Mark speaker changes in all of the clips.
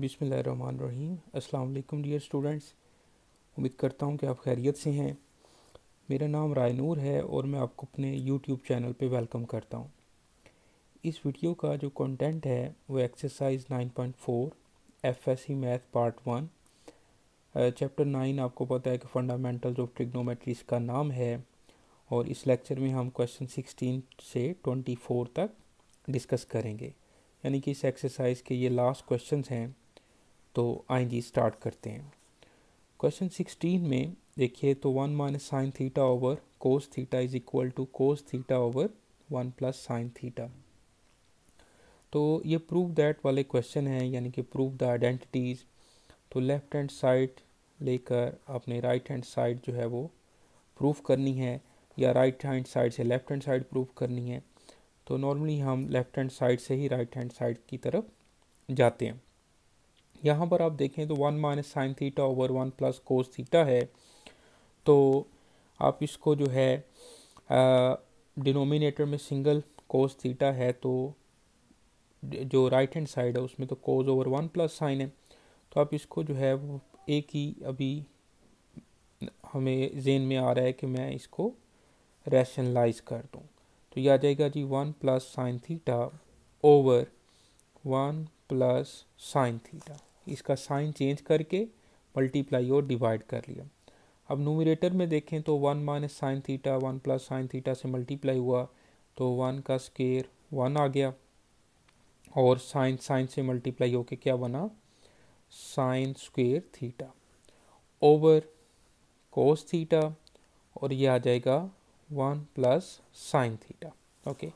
Speaker 1: बिसमीम अस्सलाम dear students उम्मीद करता हूँ कि आप खैरियत से हैं मेरा नाम रायनूर है और मैं आपको अपने यूट्यूब चैनल पे वेलकम करता हूँ इस वीडियो का जो कंटेंट है वो exercise 9.4 C math part one chapter nine आपको पता है कि फंडामेंटल्स ऑफ ट्रिग्नोमेट्रीज का नाम है और इस लेक्चर में हम क्वेश्चन सिक्सटीन से ट्वेंटी फोर तक डिस्कस करेंगे यानी कि इस एक्सरसाइज के ये लास्ट क्वेश्चंस हैं तो आई जी स्टार्ट करते हैं क्वेश्चन सिक्सटीन में देखिए तो one minus sine theta over cos theta is equal to cos theta over one plus sine theta तो ये प्रूव दैट वाले क्वेश्चन हैं यानी कि प्रूव द आइडेंटिटीज़ तो लेफ़्ट हैंड साइड लेकर आपने राइट हैंड साइड जो है वो प्रूफ करनी है या राइट हैंड साइड से लेफ़्ट हैंड साइड प्रूफ करनी है तो नॉर्मली हम लेफ़्ट हैंड साइड से ही राइट हैंड साइड की तरफ जाते हैं यहाँ पर आप देखें तो one minus sine theta over one plus cos theta है तो आप इसको जो है डिनोमिनेटर में सिंगल कोस थीटा है तो जो राइट हैंड साइड है उसमें तो cos over one plus sine है तो आप इसको जो है वो एक ही अभी हमें जेन में आ रहा है कि मैं इसको रैशनलाइज कर दूँ तो यह आ जाएगा जी one plus sine theta over one plus sine theta इसका साइन चेंज करके मल्टीप्लाई और डिवाइड कर लिया अब नोमिनेटर में देखें तो one minus sine theta one plus sine theta से मल्टीप्लाई हुआ तो वन का स्केयर वन आ गया और साइन साइन से मल्टीप्लाई होके क्या बना sine square theta over cos theta और ये आ जाएगा one plus sine theta okay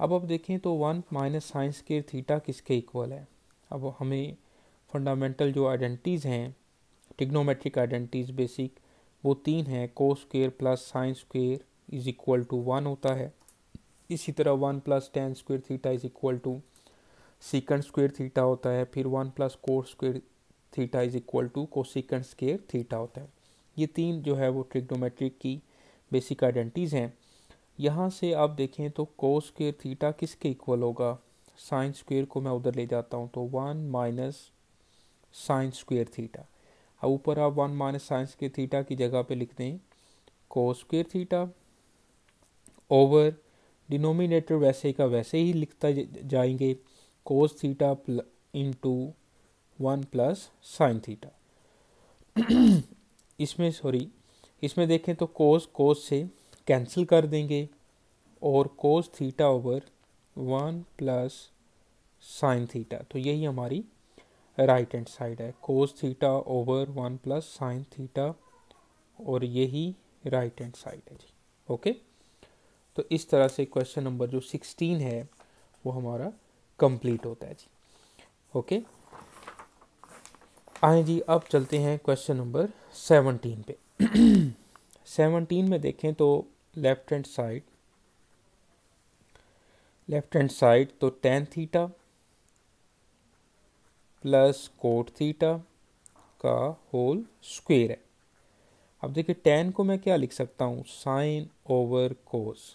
Speaker 1: अब अब देखें तो one minus sine square theta किसके इक्वल है अब हमें फंडामेंटल जो आइडेंटिटीज़ हैं टिग्नोमेट्रिक आइडेंटिटीज़ बेसिक वो तीन हैं cos sq plus sine sq is equal to one होता है इसी तरह one plus tan square theta is equal to secant square theta होता है फिर one plus cot square theta is equal to cosecant square theta होता है ये तीन जो है वो ट्रिग्नोमेट्रिक की बेसिक आइडेंटिटीज़ हैं यहाँ से आप देखें तो को स्क्वेयर थीटा किसके इक्वल होगा साइंस स्क्वेयर को मैं उधर ले जाता हूँ तो one minus sine square theta अब ऊपर आप वन माइनस साइंस के थीटा की जगह पे लिख दें cos square theta over denominator वैसे का वैसे ही लिखता जाएंगे cos theta into one plus sine theta इसमें सॉरी इसमें देखें तो कोस कोस से कैंसिल कर देंगे और cos theta over one plus sine theta तो यही हमारी राइट हैंड साइड है cos theta over one plus sine theta और यही राइट हैंड साइड है जी ओके तो इस तरह से क्वेश्चन नंबर जो सिक्सटीन है वो हमारा कंप्लीट होता है जी ओके आए जी अब चलते हैं क्वेश्चन नंबर सेवनटीन पे सेवनटीन में देखें तो left hand side left hand side तो tan theta plus cot theta का होल स्क्वेयर है अब देखिए टेन को मैं क्या लिख सकता हूँ साइन ओवर कोस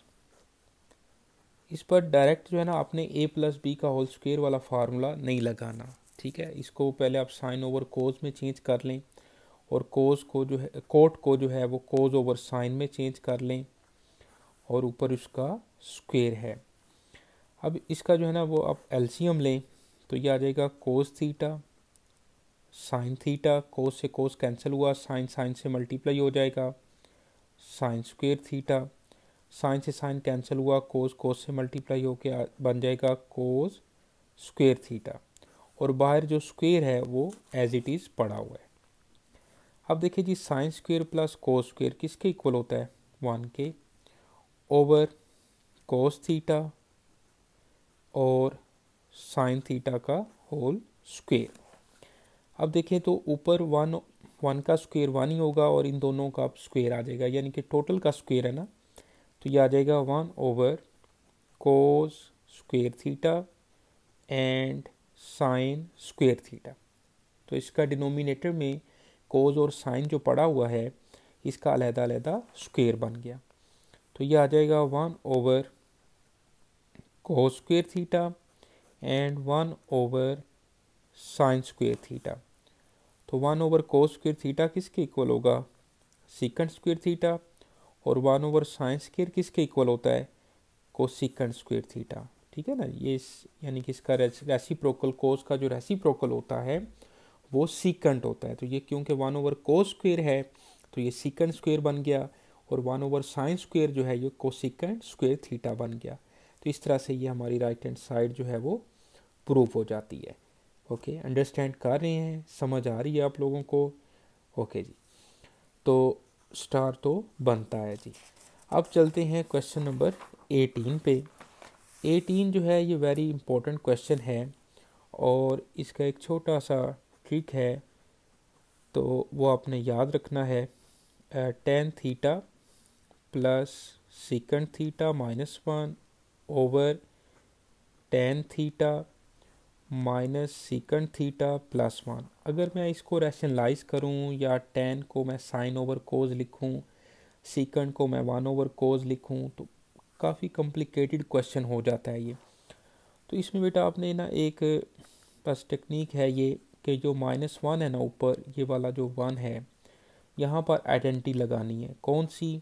Speaker 1: इस पर डायरेक्ट जो है ना आपने ए प्लस बी का होल स्क्वेयर वाला फार्मूला नहीं लगाना ठीक है इसको पहले आप साइन ओवर कोज में चेंज कर लें और कोज को जो है कोट को जो है वो कोज ओवर साइन में चेंज कर लें और ऊपर उसका स्क्वेयर है अब इसका जो है ना वो आप एल्शियम लें तो ये आ जाएगा cos theta sine theta cos से कोस कैंसिल हुआ साइन साइन से मल्टीप्लाई हो जाएगा साइन स्क्वेयर थीटा साइन से साइन कैंसिल हुआ कोस कोस से मल्टीप्लाई के बन जाएगा कोस स्क्वेयर थीटा और बाहर जो स्क्वेयर है वो एज इट इज़ पड़ा हुआ है अब देखिए जी sine square plus cos square किसके इक्वल होता है वन के ओवर कोस थीटा और साइन थीटा का होल स्क्वेयर अब देखें तो ऊपर वन वन का स्क्वेयर वन ही होगा और इन दोनों का अब स्क्वेयर आ जाएगा यानी कि टोटल का स्क्वेयर है ना तो ये आ जाएगा one over cos square theta and sine square theta तो इसका डिनोमिनेटर में कोज और साइन जो पड़ा हुआ है इसका अलहदा अलहदा स्क्वेयर बन गया तो ये आ जाएगा one over cos square theta and one over sine square theta तो one over cos square theta किसके इक्वल होगा सिकंड स्क्वेयर थीटा और वन ओवर साइन स्क्वेयर किसके इक्वल होता है सिकंड स्क्वेयर थीटा ठीक है ना ये इस यानी कि इसका रेसी प्रोकल कोस का जो रेसी प्रोकल होता है वो सिकंड होता है तो ये क्योंकि वन ओवर को स्क्वेयर है तो ये सिकंड स्क्वेयर बन गया और वन ओवर साइन स्क्वेयर जो है ये सिकंड स्क्वेयर थीटा बन गया तो इस तरह से ये हमारी राइट हैंड साइड जो है वो प्रूव हो जाती है ओके okay, अंडरस्टैंड कर रहे हैं समझ आ रही है आप लोगों को ओके okay जी तो स्टार तो बनता है जी अब चलते हैं क्वेश्चन नंबर एटीन पे एटीन जो है ये वेरी इंपॉर्टेंट क्वेश्चन है और इसका एक छोटा सा ट्रिक है तो वो आपने याद रखना है tan theta plus secant theta minus one over tan theta minus secant theta plus one अगर मैं इसको रैशनलाइज करूं या टेन को मैं साइन ओवर कोज लिखूं सिकंड को मैं वन ओवर कोज लिखूं तो काफ़ी कॉम्प्लिकेटेड क्वेश्चन हो जाता है ये तो इसमें बेटा आपने ना एक बस टेक्निक है ये कि जो माइनस वन है ना ऊपर ये वाला जो वन है यहाँ पर आइडेंटिटी लगानी है कौन सी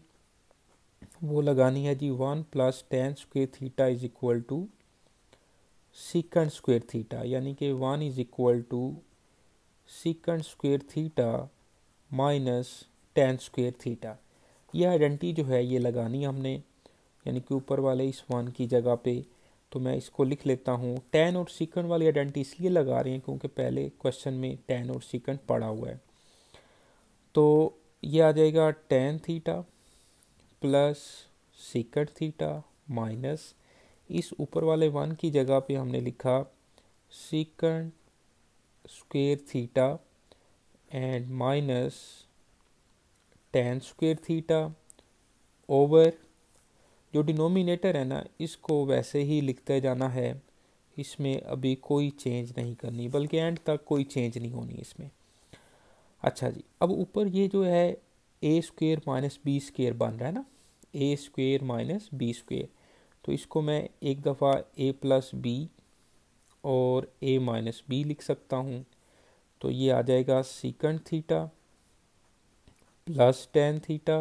Speaker 1: वो लगानी है जी one plus tan square theta is equal to secant square theta यानी कि one is equal to secant square theta minus tan square theta ये आइडेंटिटी जो है ये लगानी हमने यानी कि ऊपर वाले इस वन की जगह पे तो मैं इसको लिख लेता हूँ टेन और सिकंड वाली आइडेंटिटी इसलिए लगा रहे हैं क्योंकि पहले क्वेश्चन में टेन और सिकंड पड़ा हुआ है तो ये आ जाएगा tan theta plus secant theta minus इस ऊपर वाले वन की जगह पे हमने लिखा secant square theta and minus tan square theta over जो डिनोमिनेटर है ना इसको वैसे ही लिखते जाना है इसमें अभी कोई चेंज नहीं करनी बल्कि एंड तक कोई चेंज नहीं होनी इसमें अच्छा जी अब ऊपर ये जो है A square minus B square बन रहा है ना A square minus B square तो इसको मैं एक दफ़ा ए प्लस बी और ए माइनस बी लिख सकता हूँ तो ये आ जाएगा secant theta plus tan theta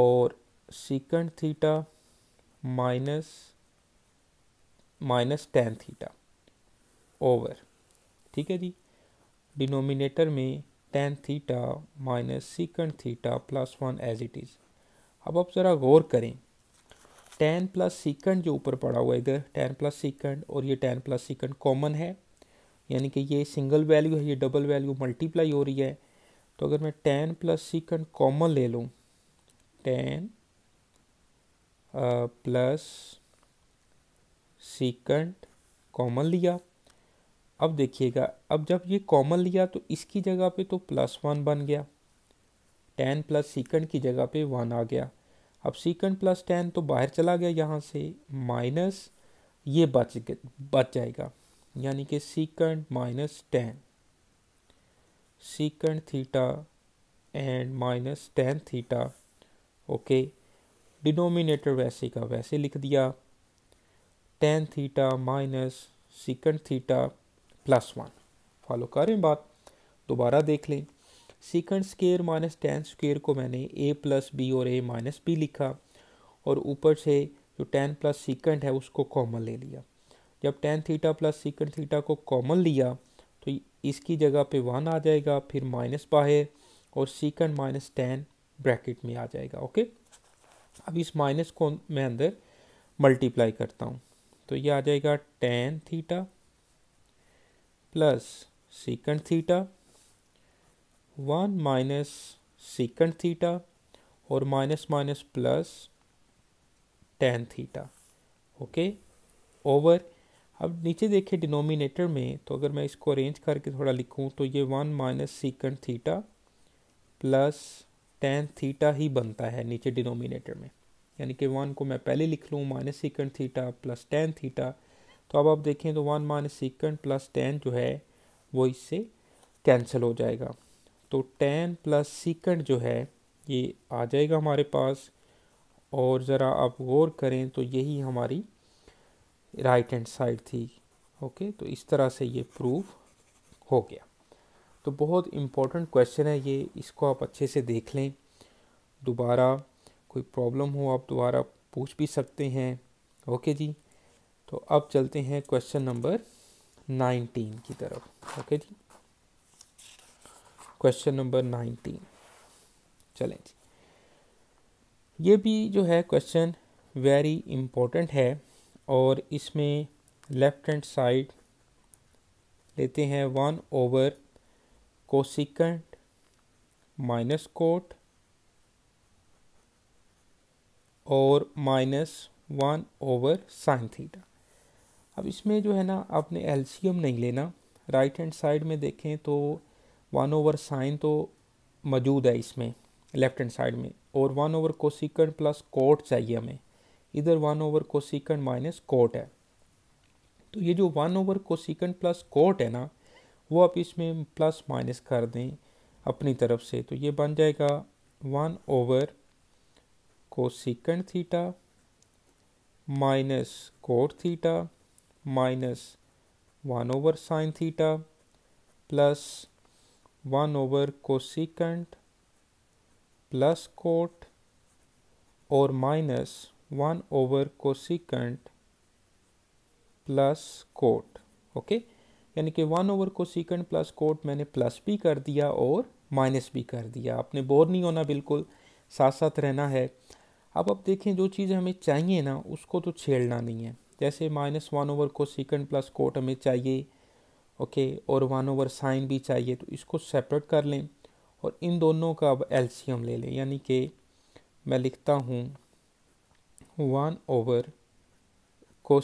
Speaker 1: और secant theta minus minus tan theta over ठीक है जी डिनोमिनेटर में tan theta minus secant theta plus one as it is अब आप ज़रा गौर करें tan प्लस सीकंड जो ऊपर पड़ा हुआ है इधर tan प्लस सीकंड और ये tan प्लस सीकंड कॉमन है यानी कि ये सिंगल वैल्यू है ये डबल वैल्यू मल्टीप्लाई हो रही है तो अगर मैं tan प्लस सीकंड कॉमन ले लूँ tan प्लस सीकंड कॉमन लिया अब देखिएगा अब जब ये कॉमन लिया तो इसकी जगह पे तो प्लस वन बन गया टेन प्लस सिकंड की जगह पे वन आ गया अब सिकंड प्लस टेन तो बाहर चला गया यहाँ से माइनस ये बच बच जाएगा यानी कि secant minus tan secant theta and minus tan theta okay denominator वैसे का वैसे लिख दिया tan theta minus secant theta plus one follow करें बात दोबारा देख लें secant square minus tan square को मैंने ए प्लस बी और ए माइनस बी लिखा और ऊपर से जो टेन प्लस सिकंड है उसको कॉमन ले लिया जब tan theta plus secant theta को कॉमन लिया तो इसकी जगह पे वन आ जाएगा फिर माइनस बाहर और सिकंड माइनस टेन ब्रैकेट में आ जाएगा ओके अब इस माइनस को मैं अंदर मल्टीप्लाई करता हूँ तो ये आ जाएगा tan theta plus secant theta one minus secant theta और minus minus plus tan theta okay over अब नीचे देखिए डिनोमिनेटर में तो अगर मैं इसको अरेंज करके थोड़ा लिखूं तो ये one minus secant theta plus tan theta ही बनता है नीचे डिनोमिनेटर में यानी कि वन को मैं पहले लिख लूँ minus secant theta plus tan theta तो अब आप देखें तो one minus secant plus tan जो है वो इससे कैंसिल हो जाएगा तो टेन प्लस सिकंड जो है ये आ जाएगा हमारे पास और ज़रा आप गौर करें तो यही हमारी राइट हैंड साइड थी ओके तो इस तरह से ये प्रूफ हो गया तो बहुत इम्पोर्टेंट क्वेश्चन है ये इसको आप अच्छे से देख लें दोबारा कोई प्रॉब्लम हो आप दोबारा पूछ भी सकते हैं ओके जी तो अब चलते हैं क्वेश्चन नंबर नाइनटीन की तरफ ओके जी क्वेश्चन नंबर नाइनटीन चलें जी ये भी जो है क्वेश्चन वेरी इम्पोर्टेंट है और इसमें लेफ्ट हैंड साइड लेते हैं one over cosecant minus cot और minus one over sine theta अब इसमें जो है ना आपने एलसीएम नहीं लेना राइट हैंड साइड में देखें तो वन ओवर साइन तो मौजूद है इसमें लेफ्ट हैंड साइड में और one over cosecant plus cot चाहिए हमें इधर one over cosecant minus cot है तो ये जो one over cosecant plus cot है ना वो आप इसमें प्लस माइनस कर दें अपनी तरफ से तो ये बन जाएगा one over cosecant theta minus cot theta minus 1 over sine theta plus 1 over cosecant plus cot or minus 1 over cosecant plus cot okay यानी कि one over cosecant plus cot मैंने प्लस भी कर दिया और माइनस भी कर दिया आपने बोर नहीं होना बिल्कुल साथ साथ रहना है अब अब देखें जो चीज़ हमें चाहिए ना उसको तो छेड़ना नहीं है जैसे minus one over cosecant plus cot हमें चाहिए ओके और वन ओवर साइन भी चाहिए तो इसको सेपरेट कर लें और इन दोनों का अब एल्शियम ले लें यानी कि मैं लिखता हूँ one over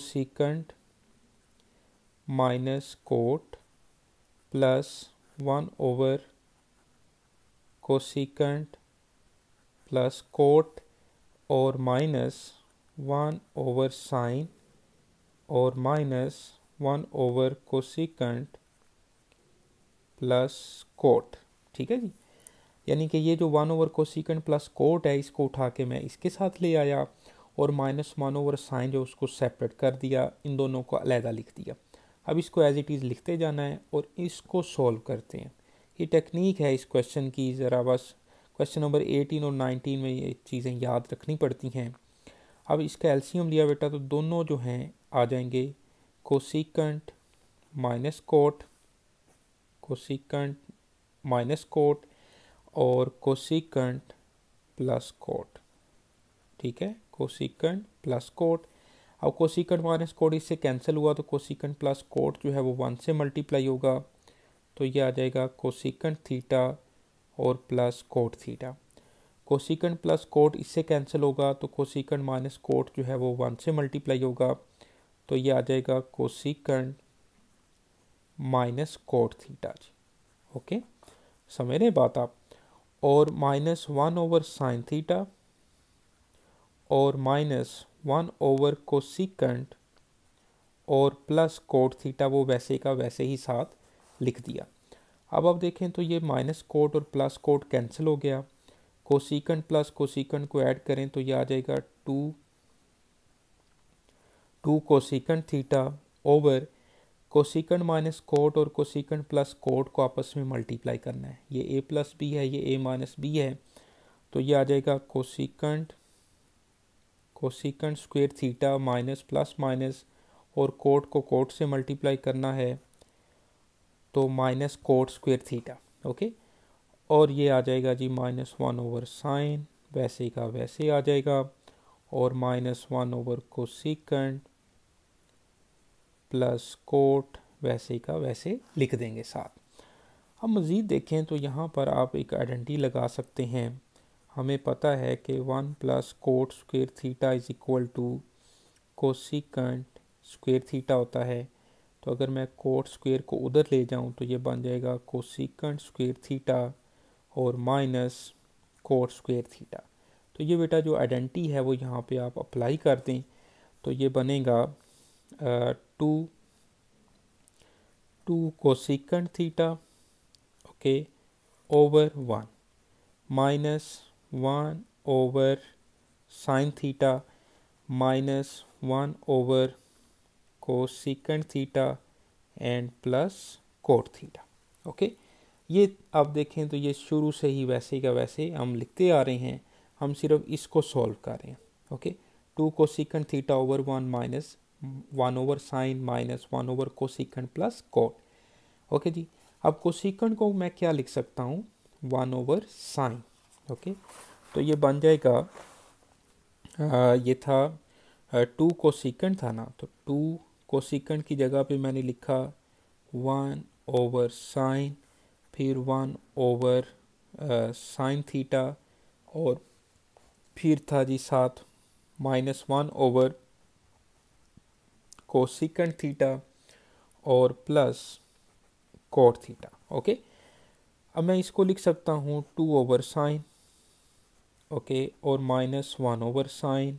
Speaker 1: secant minus cot plus one over cosecant plus cot और माइनस वन ओवर साइन और minus one over cosecant plus cot ठीक है जी यानी कि ये जो one over cosecant plus cot है इसको उठा के मैं इसके साथ ले आया और माइनस वन ओवर साइन जो उसको सेपरेट कर दिया इन दोनों को अलहदा लिख दिया अब इसको एज इट इज़ लिखते जाना है और इसको सॉल्व करते हैं ये टेक्निक है इस क्वेश्चन की ज़रा बस क्वेश्चन नंबर एटीन और नाइनटीन में ये चीज़ें याद रखनी पड़ती हैं अब इसका एल्सीयम लिया बेटा तो दोनों जो हैं आ जाएंगे cosecant minus cot cosecant minus cot और कोसिकंट प्लस कोट ठीक है कोसिकंट प्लस कोट अब कोसिकंट माइनस कोट इससे कैंसिल हुआ तो कोसिकंट प्लस कोट जो है वो वन से मल्टीप्लाई होगा तो ये आ जाएगा कोसिकंट थीटा और plus cot theta cosecant plus cot इससे कैंसिल होगा तो कोसिकंट माइनस कोट जो है वो वन से मल्टीप्लाई होगा तो ये आ जाएगा कोसिकर्ण माइनस कोट थीटा जी ओके समझ रहे बात आप और minus one over sine theta और माइनस वन ओवर कोसिकंट और प्लस कोट थीटा वो वैसे का वैसे ही साथ लिख दिया अब आप देखें तो ये माइनस कोट और प्लस कोट कैंसिल हो गया कोसिकंड प्लस कोसिकंड को ऐड करें तो ये आ जाएगा two two cosecant theta over cosecant minus cot और कोसिकंड प्लस कोट को आपस में मल्टीप्लाई करना है ये ए प्लस बी है ये ए माइनस बी है तो ये आ जाएगा cosecant cosecant square theta minus plus minus और कोट को कोट से मल्टीप्लाई करना है तो minus cot square theta okay और ये आ जाएगा जी माइनस वन ओवर साइन वैसे का वैसे आ जाएगा और minus one over cosecant plus cot वैसे का वैसे लिख देंगे साथ अब मज़ीद देखें तो यहाँ पर आप एक आइडेंटिटी लगा सकते हैं हमें पता है कि one plus cot square theta is equal to cosecant square theta होता है तो अगर मैं कोट स्क्वेयर को उधर ले जाऊं तो ये बन जाएगा कोसिकंट स्क्वेयर थीटा और माइनस कोट स्क्वेयर थीटा तो ये बेटा जो आइडेंटिटी है वो यहाँ पे आप अप्लाई कर दें तो ये बनेगा two two cosecant theta okay over one minus one over sine theta minus one over cosecant theta and plus cot theta okay ये आप देखें तो ये शुरू से ही वैसे का वैसे हम लिखते आ रहे हैं हम सिर्फ इसको सॉल्व कर रहे हैं okay two cosecant theta over one minus one over sine minus one over cosecant plus cot okay जी अब कोसिकंड को मैं क्या लिख सकता हूँ वन ओवर साइन ओके तो ये बन जाएगा आ, ये था टू कोसिकंड था ना तो टू कोसिकंड की जगह पे मैंने लिखा वन ओवर साइन फिर वन ओवर साइन थीटा और फिर था जी साथ minus one over cosecant theta और प्लस कोट थीटा ओके अब मैं इसको लिख सकता हूँ टू ओवर साइन ओके और माइनस वन ओवर साइन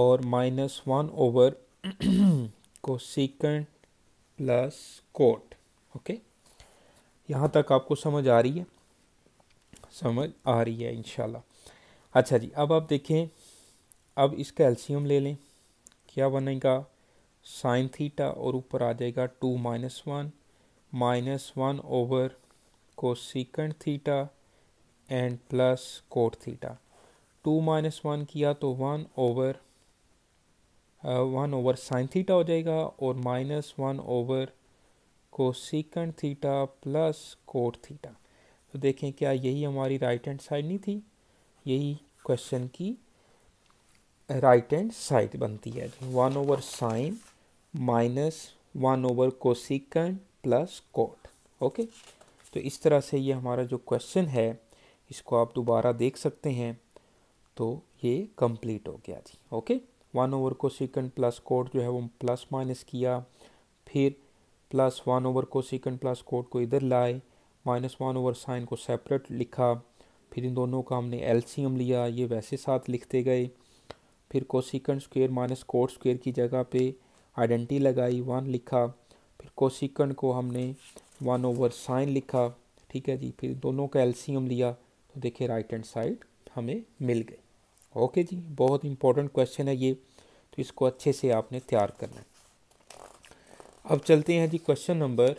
Speaker 1: और minus one over cosecant plus cot okay यहाँ तक आपको समझ आ रही है समझ आ रही है इनशाला अच्छा जी अब आप देखें अब इसका एल्शियम ले लें क्या बनेगा साइन थीटा और ऊपर आ जाएगा two minus one minus one over cosecant theta and plus cot theta two minus one किया तो one over one over sine theta हो जाएगा और minus one over cosecant theta plus cot theta तो देखें क्या यही हमारी राइट हैंड साइड नहीं थी यही क्वेश्चन की राइट एंड साइड बनती है one over sine minus one over cosecant plus cot okay तो इस तरह से ये हमारा जो क्वेश्चन है इसको आप दोबारा देख सकते हैं तो ये कंप्लीट हो गया जी okay one over cosecant plus cot जो है वो प्लस माइनस किया फिर plus one over cosecant plus cot को इधर लाए माइनस वन ओवर साइन को सेपरेट लिखा फिर इन दोनों का हमने एल्सीयम लिया ये वैसे साथ लिखते गए फिर cosecant square minus cot square की जगह पे आइडेंटिटी लगाई वन लिखा फिर कोसिकन को हमने वन ओवर साइन लिखा ठीक है जी फिर दोनों का एलसीएम लिया तो देखिए राइट हैंड साइड हमें मिल गए ओके जी बहुत इंपॉर्टेंट क्वेश्चन है ये तो इसको अच्छे से आपने तैयार करना है अब चलते हैं जी क्वेश्चन नंबर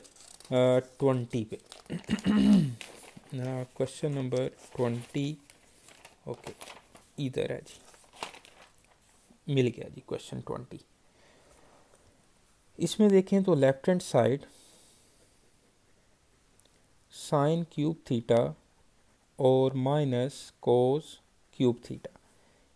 Speaker 1: ट्वेंटी पे क्वेश्चन नंबर ट्वेंटी ओके इधर है जी मिल गया जी क्वेश्चन ट्वेंटी इसमें देखें तो left hand side sine cube theta और माइनस कोस क्यूब थीटा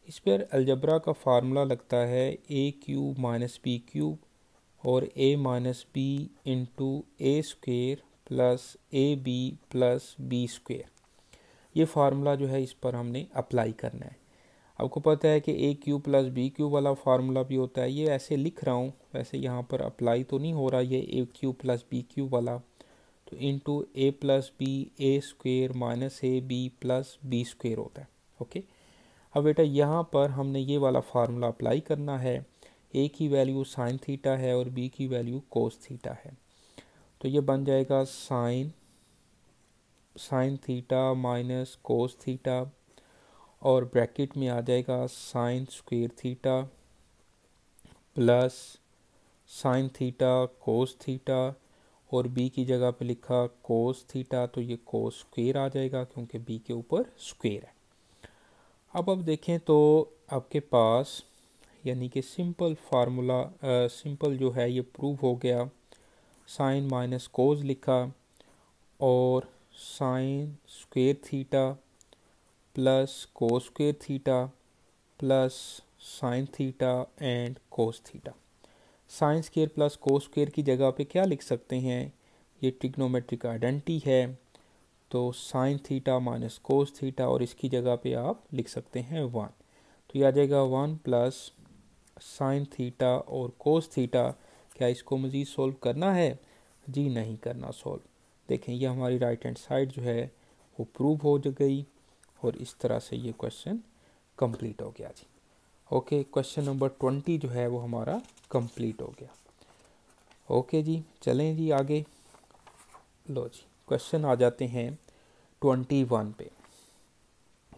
Speaker 1: इस पर अलजबरा का फार्मूला लगता है A cube minus B cube और A minus B into A square plus A B plus B square ये फार्मूला जो है इस पर हमने अप्लाई करना है आपको पता है कि A cube plus B cube वाला फार्मूला भी होता है ये ऐसे लिख रहा हूँ वैसे यहाँ पर अप्लाई तो नहीं हो रहा ये A cube plus B cube वाला तो into A plus B A square minus A B plus B square होता है ओके अब बेटा यहाँ पर हमने ये वाला फार्मूला अप्लाई करना है ए की वैल्यू साइन थीटा है और बी की वैल्यू कोस थीटा है तो ये बन जाएगा sine sine theta minus cos theta और ब्रैकेट में आ जाएगा sine square theta plus sine theta cos theta और बी की जगह पे लिखा कोस थीटा तो ये कोस स्क्वेयर आ जाएगा क्योंकि बी के ऊपर स्क्वेयर है अब अब देखें तो आपके पास यानी कि सिंपल फार्मूला सिंपल जो है ये प्रूव हो गया साइन माइनस कोस लिखा और sine square theta plus cos square theta plus sine theta and cos theta sine square plus cos square की जगह पे क्या लिख सकते हैं ये ट्रिग्नोमेट्रिक आइडेंटिटी है तो sine theta minus cos theta और इसकी जगह पे आप लिख सकते हैं वन तो ये आ जाएगा वन प्लस साइन थीटा और कोस थीटा क्या इसको मज़ीद सोल्व करना है जी नहीं करना सोल्व देखें ये हमारी राइट हैंड साइड जो है वो प्रूव हो गई और इस तरह से ये क्वेश्चन कंप्लीट हो गया जी ओके क्वेश्चन नंबर ट्वेंटी जो है वो हमारा कंप्लीट हो गया ओके जी चलें जी आगे लो जी क्वेश्चन आ जाते हैं ट्वेंटी वन पे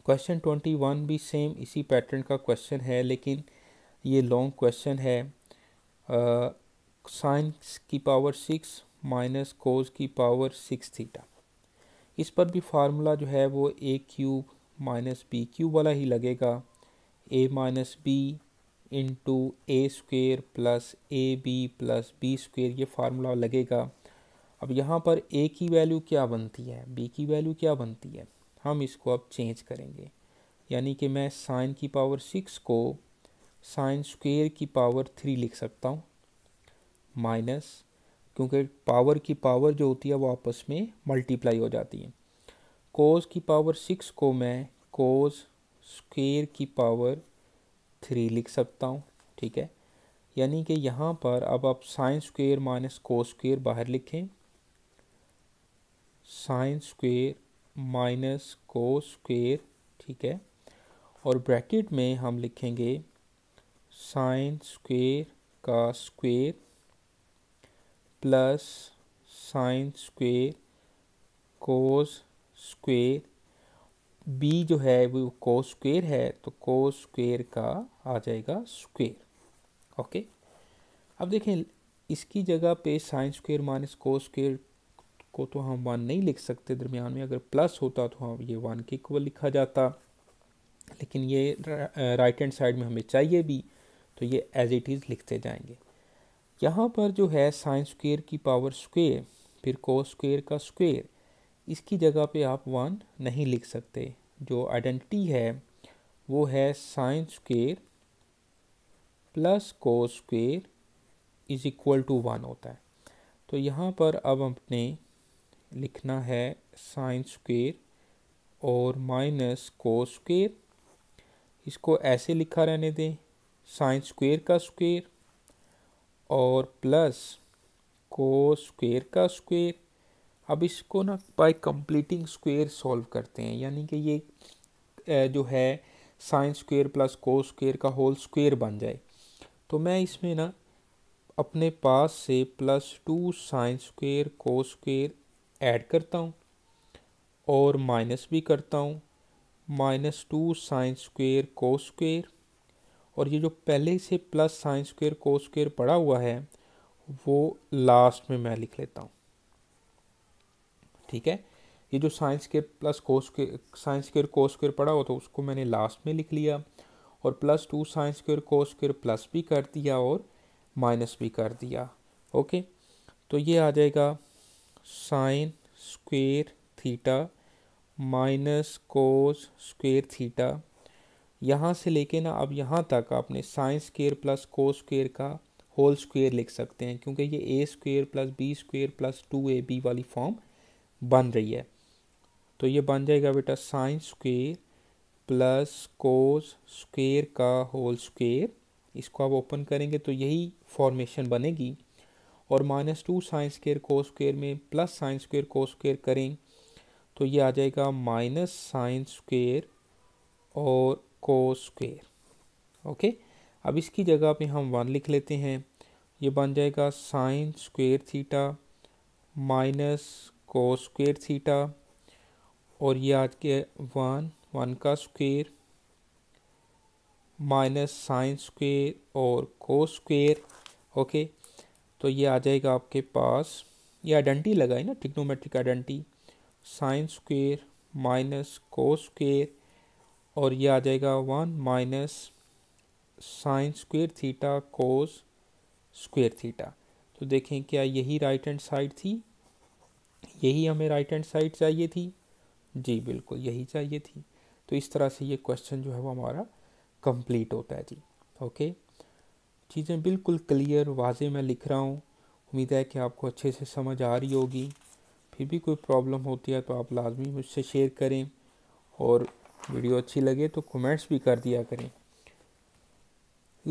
Speaker 1: क्वेश्चन ट्वेंटी वन भी सेम इसी पैटर्न का क्वेश्चन है लेकिन ये लॉन्ग क्वेश्चन है साइंस की पावर सिक्स माइनस कोज की पावर सिक्स थीटा इस पर भी फार्मूला जो है वो A cube minus B cube वाला ही लगेगा A minus B into A square plus A B plus B square ये फार्मूला लगेगा अब यहाँ पर ए की वैल्यू क्या बनती है बी की वैल्यू क्या बनती है हम इसको अब चेंज करेंगे यानी कि मैं साइन की पावर सिक्स को साइन स्क्वेयर की पावर थ्री लिख सकता हूँ माइनस क्योंकि पावर की पावर जो होती है वो आपस में मल्टीप्लाई हो जाती है कोस की पावर सिक्स को मैं कोस स्क्वेयर की पावर थ्री लिख सकता हूँ ठीक है यानी कि यहाँ पर अब आप science square minus cos square बाहर लिखें sines square minus cos square ठीक है और ब्रैकेट में हम लिखेंगे साइंस स्क्वेयर का square plus sine square cos square B जो है वो कोस स्क्वेयर है तो कोस स्क्वेयर का आ जाएगा स्क्वेयर ओके अब देखें इसकी जगह पे sine square minus cos square को तो हम वन नहीं लिख सकते दरमियान में अगर प्लस होता तो हम ये वन के इक्वल लिखा जाता लेकिन ये राइट हैंड साइड में हमें चाहिए भी तो ये एज इट इज़ लिखते जाएंगे यहाँ पर जो है साइन स्क्वेयर की पावर स्क्वेयर फिर को स्क्वेयर का स्क्वेयर इसकी जगह पे आप वन नहीं लिख सकते जो आइडेंटिटी है वो है sine square plus cos square is equal to one होता है तो यहाँ पर अब अपने लिखना है साइन स्क्वेयर और माइनस को स्क्वेयर इसको ऐसे लिखा रहने दें साइन स्क्वेयर का स्क्वेयर और प्लस को स्क्वेयर का स्क्वेयर अब इसको ना बाय कंप्लीटिंग स्क्वेयर सॉल्व करते हैं यानी कि ये जो है sine square plus cos square का होल स्क्वेयर बन जाए तो मैं इसमें ना अपने पास से plus two sine square cos square add करता हूँ और माइनस भी करता हूँ minus two sine square cos square और ये जो पहले से plus sine square cos square पड़ा हुआ है वो लास्ट में मैं लिख लेता हूँ ठीक है ये जो साइंस के प्लस कोस के साइंस स्क्र कोस स्क्र पड़ा हो तो उसको मैंने लास्ट में लिख लिया और plus two sine square cos square plus भी कर दिया और माइनस भी कर दिया ओके तो ये आ जाएगा sine square theta minus cos square theta यहाँ से लेके ना अब यहाँ तक आपने sine square plus cos square का होल स्क्वेयर लिख सकते हैं क्योंकि ये a square plus B square plus two a b वाली फॉर्म बन रही है तो ये बन जाएगा बेटा sine square plus cos square का होल स्क्वेयर इसको आप ओपन करेंगे तो यही फॉर्मेशन बनेगी और minus two sine square cos square में plus sine square cos square करें तो ये आ जाएगा माइनस साइंस स्क्वेयर और को स्क्वेयर ओके अब इसकी जगह पे हम वन लिख लेते हैं ये बन जाएगा sine square theta minus cos square theta और ये आज के वन वन का स्क्वेयर माइनस साइन स्क्वेयर और को स्क्वेयर ओके तो ये आ जाएगा आपके पास ये आइडेंटी लगाई ना trigonometric identity sine square minus cos square और ये आ जाएगा one minus sine square theta cos square theta तो देखें क्या यही राइट हैंड साइड थी यही हमें राइट हैंड साइड चाहिए थी जी बिल्कुल यही चाहिए थी तो इस तरह से ये क्वेश्चन जो है वो हमारा कंप्लीट होता है जी ओके चीज़ें बिल्कुल क्लियर वाजे मैं लिख रहा हूँ उम्मीद है कि आपको अच्छे से समझ आ रही होगी फिर भी कोई प्रॉब्लम होती है तो आप लाजमी मुझसे शेयर करें और वीडियो अच्छी लगे तो कमेंट्स भी कर दिया करें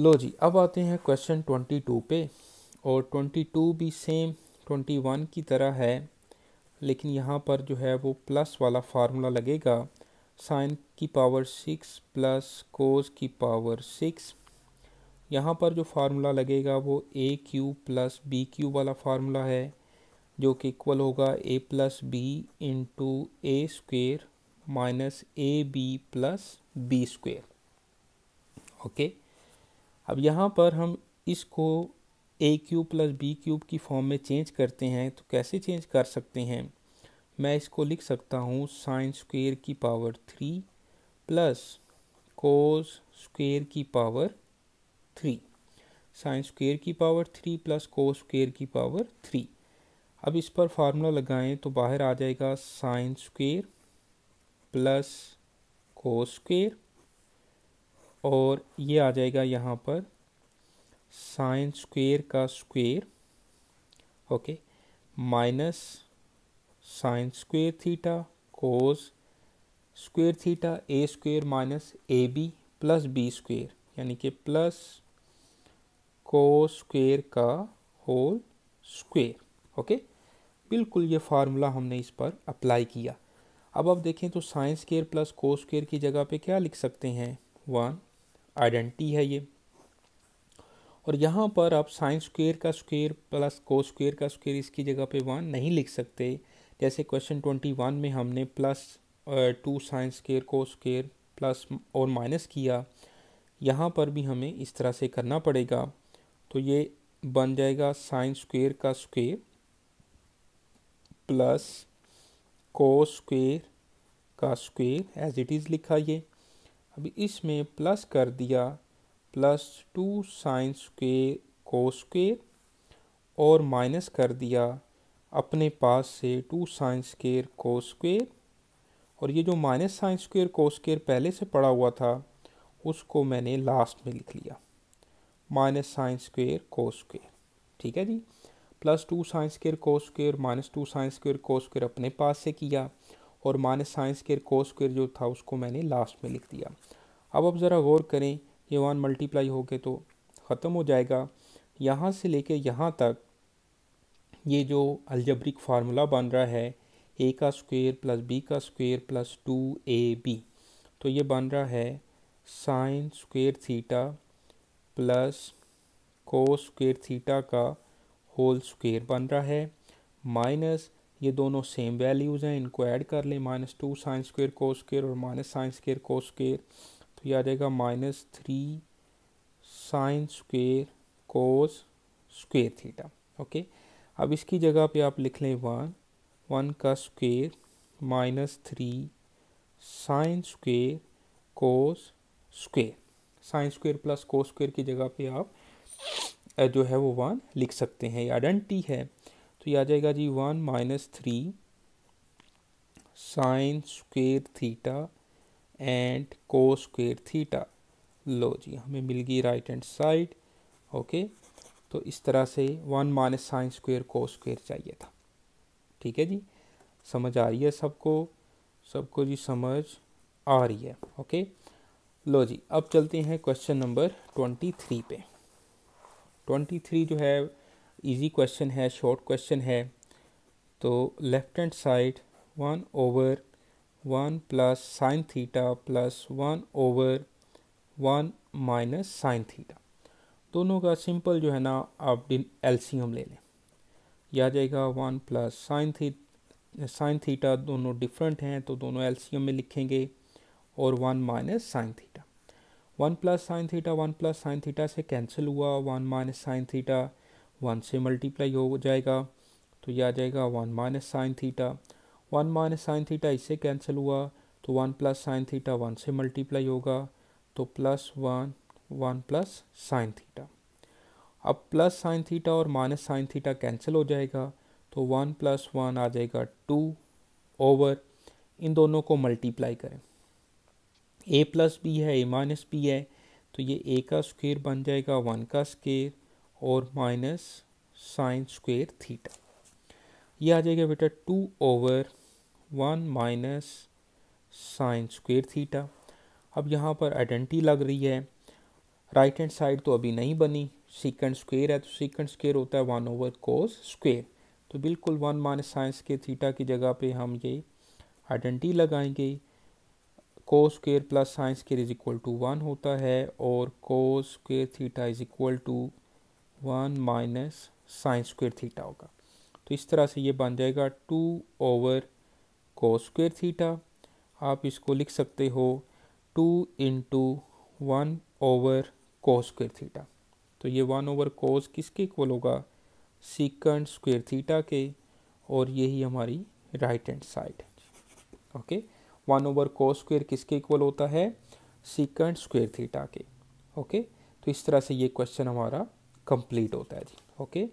Speaker 1: लो जी अब आते हैं क्वेश्चन ट्वेंटी टू पे और ट्वेंटी टू भी सेम ट्वेंटी वन की तरह है लेकिन यहाँ पर जो है वो प्लस वाला फार्मूला लगेगा साइन की पावर सिक्स प्लस कोस की पावर सिक्स यहाँ पर जो फार्मूला लगेगा वो a cube plus B cube वाला फार्मूला है जो कि इक्वल होगा a plus b into A square minus A B plus B square okay अब यहाँ पर हम इसको a cube plus b cube की फॉर्म में चेंज करते हैं तो कैसे चेंज कर सकते हैं मैं इसको लिख सकता हूँ साइन स्क्वेयर की power three plus cos square की पावर थ्री साइन स्क्वेयर की power three plus cos square की पावर थ्री अब इस पर फार्मूला लगाएं तो बाहर आ जाएगा sine square plus cos square और ये आ जाएगा यहाँ पर साइन स्क्वेयर का square okay minus sine square theta cos square theta a square minus A B plus B square यानी कि प्लस को स्क्वेयर का होल स्क्वेयर ओके बिल्कुल ये फार्मूला हमने इस पर अप्लाई किया अब आप देखें तो sine square plus cos square की जगह पे क्या लिख सकते हैं वन आइडेंटिटी है ये और यहाँ पर आप साइंस स्क्वेयर का स्क्वेयर प्लस को स्क्वेयर का स्क्वेयर इसकी जगह पे वन नहीं लिख सकते जैसे क्वेश्चन ट्वेंटी वन में हमने plus two sine square cos square plus और माइनस किया यहाँ पर भी हमें इस तरह से करना पड़ेगा तो ये बन जाएगा साइन स्क्वेयर का स्क्वेयर प्लस कोस स्क्वेयर का स्क्वेयर एज इट इज़ लिखा ये अब इसमें प्लस कर दिया plus two sine square cos square और माइनस कर दिया अपने पास से two sine square cos square और ये जो minus sine square cos square पहले से पड़ा हुआ था उसको मैंने लास्ट में लिख लिया minus sine square cos square ठीक है जी plus two sine square cos square minus two sine square cos square अपने पास से किया और minus sine square cos square जो था उसको मैंने लास्ट में लिख दिया अब अब ज़रा गौर करें ये वन मल्टीप्लाई होके तो ख़त्म हो जाएगा यहाँ से लेके यहाँ तक ये जो अलजबरिक फार्मूला बन रहा है ए का स्क्वेयर प्लस बी का square plus two a b तो ये बन रहा है sine square theta plus cos square theta का होल स्क्वेयर बन रहा है माइनस ये दोनों सेम वैल्यूज़ हैं इनको ऐड कर लें minus two sine square cos square और minus sine square cos square तो ये आ जाएगा minus three sine square cos square theta okay अब इसकी जगह पे आप लिख लें वन वन का square minus three sine square cos square sine square plus cos square की जगह पे आप जो है वो वन लिख सकते हैं या डन टी है तो ये आ जाएगा जी one minus three sine square theta and cos square theta लो जी हमें मिल गई राइट हैंड साइड ओके तो इस तरह से one minus sine square cos square चाहिए था ठीक है जी समझ आ रही है सबको सबको जी समझ आ रही है ओके लो जी अब चलते हैं क्वेश्चन नंबर ट्वेंटी थ्री पे ट्वेंटी थ्री जो है इजी क्वेश्चन है शॉर्ट क्वेश्चन है तो left hand side one over one plus sine theta plus one over one minus sine theta दोनों का सिंपल जो है ना आप एल्सीम ले लें यह आ जाएगा वन प्लस साइन थी साइन थीटा दोनों डिफरेंट हैं तो दोनों एल्सीयम में लिखेंगे और one minus sine theta one plus sine theta one plus sine theta से कैंसिल हुआ one minus sine theta one से मल्टीप्लाई हो जाएगा तो ये आ जाएगा one minus sine theta one minus sine theta इससे कैंसिल हुआ तो one plus sine theta one से मल्टीप्लाई होगा तो plus one one plus sine theta अब प्लस साइन थीटा और माइनस साइन थीटा कैंसिल हो जाएगा तो वन प्लस वन आ जाएगा टू ओवर इन दोनों को मल्टीप्लाई करें ए प्लस बी है ए माइनस बी है तो ये ए का स्क्वेयर बन जाएगा वन का स्क्वेयर और माइनस साइन स्क्वेयर थीटा ये आ जाएगा बेटा two over one minus sine square theta अब यहाँ पर आइडेंटिटी लग रही है राइट हैंड साइड तो अभी नहीं बनी सिकेंड स्क्वेयर है तो सिकेंड स्क्वेयर होता है वन ओवर कोस स्क्वेयर तो बिल्कुल वन माइनस साइंस के थीटा की जगह पे हम ये आइडेंटिटी लगाएंगे cos square plus sine square is equal to one होता है और cos square theta is equal to one minus sine square theta होगा तो इस तरह से ये बन जाएगा two over cos square theta आप इसको लिख सकते हो two into one over cos square theta तो ये वन ओवर कोस किसके इक्वल होगा सीकंड स्क्वेयर थीटा के और यही हमारी right hand side okay one over cos square किसके इक्वल होता है सीकेंड स्क्वेयर थीटा के ओके तो इस तरह से ये क्वेश्चन हमारा कंप्लीट होता है जी ओके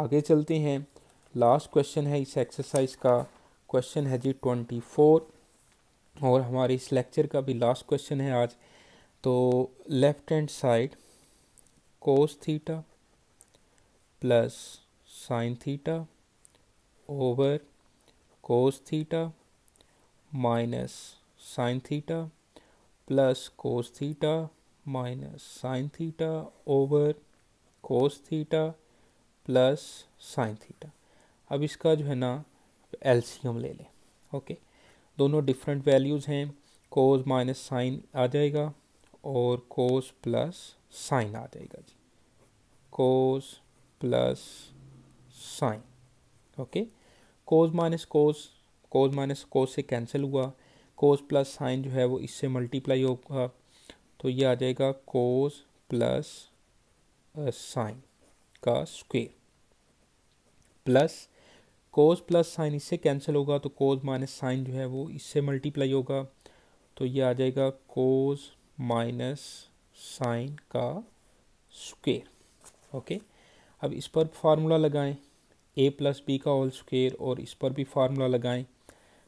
Speaker 1: आगे चलते हैं लास्ट क्वेश्चन है इस एक्सरसाइज का क्वेश्चन है जी ट्वेंटी फोर और हमारे इस लेक्चर का भी लास्ट क्वेश्चन है आज तो left hand side cos theta plus sine theta over cos theta minus sine theta plus cos theta minus sine theta over cos theta plus sine theta अब इसका जो है ना एलसीएम ले लें ओके दोनों डिफरेंट वैल्यूज़ हैं कोस माइनस साइन आ जाएगा और कोस प्लस साइन आ जाएगा जी cos plus sine okay cos minus cos cos minus cos से कैंसिल हुआ कोज प्लस साइन जो है वो इससे मल्टीप्लाई होगा तो ये आ जाएगा कोज प्लस साइन का square plus cos plus sine इससे कैंसिल होगा तो कोज माइनस साइन जो है वो इससे मल्टीप्लाई होगा तो ये आ जाएगा कोज माइनस साइन का स्क्वेयर ओके अब इस पर फार्मूला लगाएं ए प्लस बी का होल स्क्वेयर और इस पर भी फार्मूला लगाएं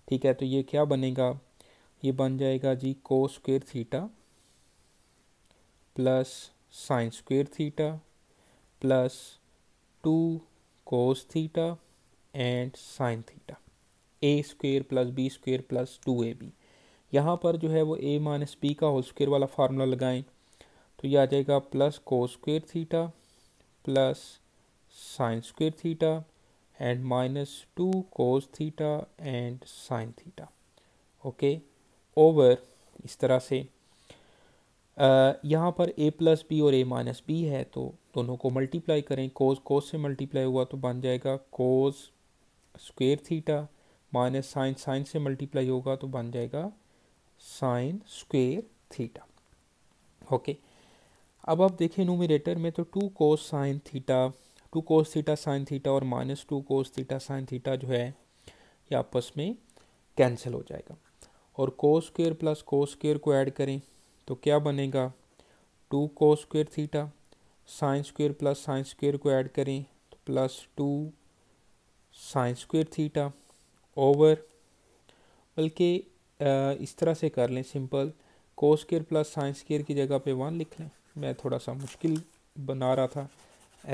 Speaker 1: ठीक है तो ये क्या बनेगा ये बन जाएगा जी cos square theta plus sine square theta plus two cos theta and sine theta a square plus B square plus two a b यहाँ पर जो है वो ए माइनस बी का होल स्क्वेयर वाला फार्मूला लगाएं तो ये आ जाएगा plus cos square theta plus sine square theta and minus 2 cos theta and sin theta okay over इस तरह से यहाँ पर a प्लस बी और a माइनस बी है तो दोनों को मल्टीप्लाई करें कोस कोस से मल्टीप्लाई हुआ तो बन जाएगा cos square theta minus sine sine से मल्टीप्लाई होगा तो बन जाएगा साइन स्क्वेयर थीटा ओके अब आप देखें नूमिनेटर में तो two cos sine theta two cos theta sine theta और minus two cos theta sine theta जो है ये आपस में कैंसिल हो जाएगा और cos square plus cos square को ऐड करें तो क्या बनेगा two cos square theta sine square plus sine square को ऐड करें तो plus two sine square theta over बल्कि इस तरह से कर लें simple cos square plus sine square की जगह पे वन लिख लें मैं थोड़ा सा मुश्किल बना रहा था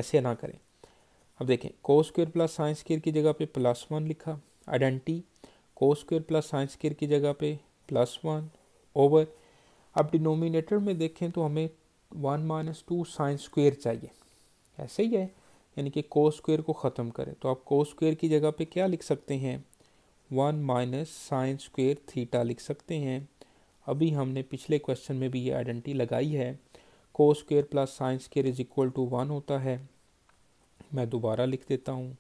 Speaker 1: ऐसे ना करें अब देखें को स्क्र प्लस साइंस स्केयर की जगह पे प्लस वन लिखा identity cos square plus sine square की जगह पे प्लस वन ओवर अब डिनोमिनेटर में देखें तो हमें one minus two sine square चाहिए ऐसे ही है यानी कि को स्क्वेयर को ख़त्म करें तो आप को स्क्वेयर की जगह पे क्या लिख सकते हैं one minus sine square theta लिख सकते हैं अभी हमने पिछले क्वेश्चन में भी ये आइडेंटिटी लगाई है cos square plus sine square is equal to one होता है मैं दोबारा लिख देता हूँ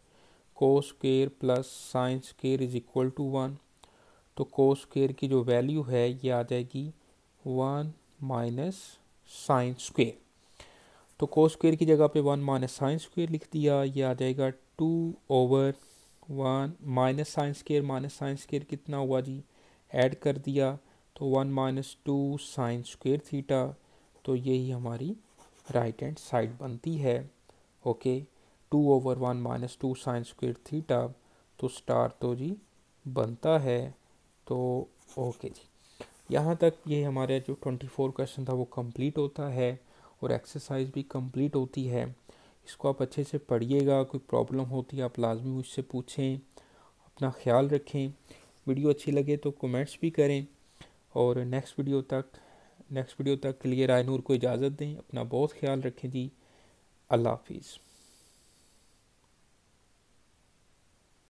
Speaker 1: cos square plus sine square is equal to one तो को स्केयर की जो वैल्यू है ये आ जाएगी वन माइनस साइंस स्क्वेयर तो को स्क्वेयर की जगह पे वन माइनस साइंस स्क्वेयर लिख दिया ये आ जाएगा two over one minus sine square minus sine square कितना हुआ जी ऐड कर दिया तो one minus two sine square theta तो यही हमारी राइट हैंड साइड बनती है okay two over one minus two sine square theta तो स्टार तो जी बनता है तो ओके जी यहाँ तक ये हमारे जो ट्वेंटी फोर क्वेश्चन था वो कंप्लीट होता है और एक्सरसाइज भी कंप्लीट होती है इसको आप अच्छे से पढ़िएगा कोई प्रॉब्लम होती है आप लाजमी मुझसे पूछें अपना ख्याल रखें वीडियो अच्छी लगे तो कमेंट्स भी करें और नेक्स्ट वीडियो तक नेक्स्ट वीडियो तक के लिए राय नूर को इजाज़त दें अपना बहुत ख्याल रखें जी अल्लाह हाफिज़